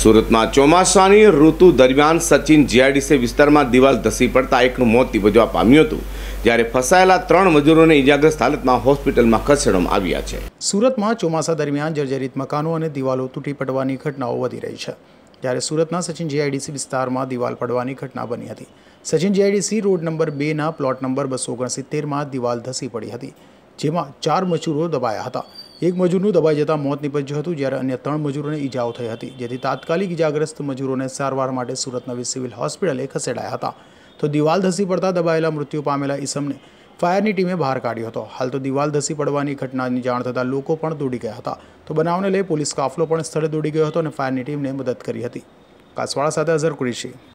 સુરતમાં ચોમાસાની ઋતુ દરમિયાન સચિન જીઆઈડીસી વિસ્તારમાં દિવાલ ધસી પડતા એકનું મોત નિપજવા પામ્યું હતું જ્યારે ફસાયેલા ત્રણ મજૂરોને ઇજાગ્રસ્ત હાલતમાં હોસ્પિટલમાં ખસેડવામાં આવ્યા છે સુરતમાં ચોમાસા દરમિયાન જર્જરિત મકાનો અને દિવાલો તૂટી પડવાની ઘટનાઓ વધી રહી છે જ્યારે સુરતના સચિન જીઆઈડીસી વિસ્તારમાં દિવાલ પડવાની ઘટના બની હતી સચિન જીઆઈડીસી રોડ નંબર બેના પ્લોટ નંબર બસો ઓગણસિત્તેરમાં દિવાલ ધસી પડી હતી જેમાં ચાર મજૂરો દબાયા હતા એક મજૂરને દબાય જતાં મોત નિપજ્યું હતું જ્યારે અન્ય 3 મજૂરોને ઈજાઓ થઈ હતી જેથી તાત્કાલિક જાગ્રસ્ત મજૂરોને સારવાર માટે સુરત નવી સિવિલ હોસ્પિટલ へ ખસેડાયા હતા તો દીવાલ ધસી પડતાં દબાયેલા મૃત્યુ પામેલા ઇસમને ફાયરની ટીમે બહાર કાઢ્યો હતો હાલ તો દીવાલ ધસી પડવાની ઘટનાની જાણ થતાં લોકો પણ દોડી ગયા હતા તો બચાવને લે પોલીસ કાફલો પણ સ્થળે દોડી ગયો હતો અને ફાયરની ટીમે મદદ કરી હતી 8 સવાળા 7 2019